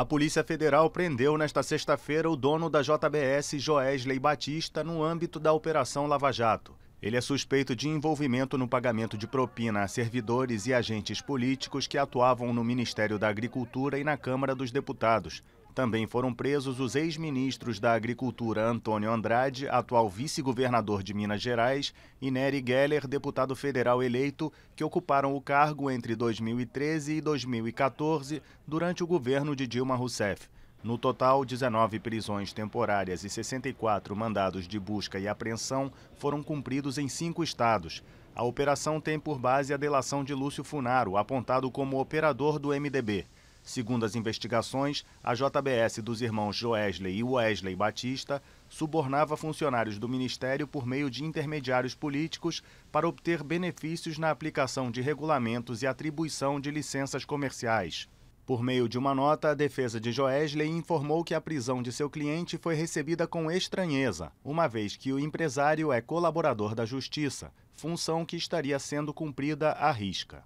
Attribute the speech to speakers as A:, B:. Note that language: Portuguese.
A: A Polícia Federal prendeu nesta sexta-feira o dono da JBS, Joesley Batista, no âmbito da Operação Lava Jato. Ele é suspeito de envolvimento no pagamento de propina a servidores e agentes políticos que atuavam no Ministério da Agricultura e na Câmara dos Deputados, também foram presos os ex-ministros da Agricultura Antônio Andrade, atual vice-governador de Minas Gerais, e Nery Geller, deputado federal eleito, que ocuparam o cargo entre 2013 e 2014 durante o governo de Dilma Rousseff. No total, 19 prisões temporárias e 64 mandados de busca e apreensão foram cumpridos em cinco estados. A operação tem por base a delação de Lúcio Funaro, apontado como operador do MDB. Segundo as investigações, a JBS dos irmãos Joesley e Wesley Batista subornava funcionários do Ministério por meio de intermediários políticos para obter benefícios na aplicação de regulamentos e atribuição de licenças comerciais. Por meio de uma nota, a defesa de Joesley informou que a prisão de seu cliente foi recebida com estranheza, uma vez que o empresário é colaborador da Justiça, função que estaria sendo cumprida à risca.